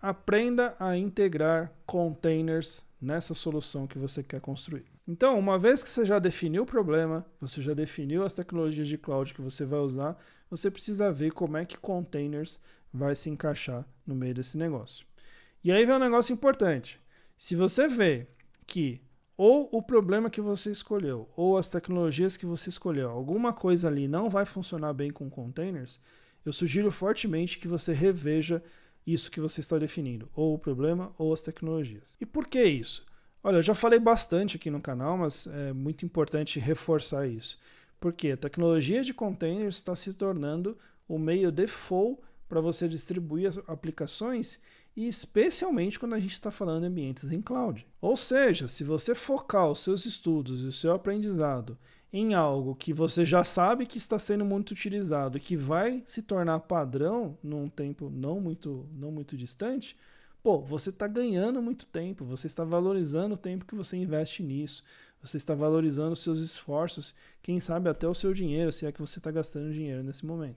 aprenda a integrar containers nessa solução que você quer construir. Então, uma vez que você já definiu o problema, você já definiu as tecnologias de cloud que você vai usar, você precisa ver como é que containers vai se encaixar no meio desse negócio. E aí vem um negócio importante. Se você vê que ou o problema que você escolheu, ou as tecnologias que você escolheu, alguma coisa ali não vai funcionar bem com containers, eu sugiro fortemente que você reveja isso que você está definindo, ou o problema ou as tecnologias. E por que isso? Olha, eu já falei bastante aqui no canal, mas é muito importante reforçar isso. Porque a tecnologia de containers está se tornando o meio default para você distribuir as aplicações e especialmente quando a gente está falando em ambientes em cloud. Ou seja, se você focar os seus estudos e o seu aprendizado em algo que você já sabe que está sendo muito utilizado e que vai se tornar padrão num tempo não muito, não muito distante, pô, você está ganhando muito tempo, você está valorizando o tempo que você investe nisso, você está valorizando os seus esforços, quem sabe até o seu dinheiro, se é que você está gastando dinheiro nesse momento.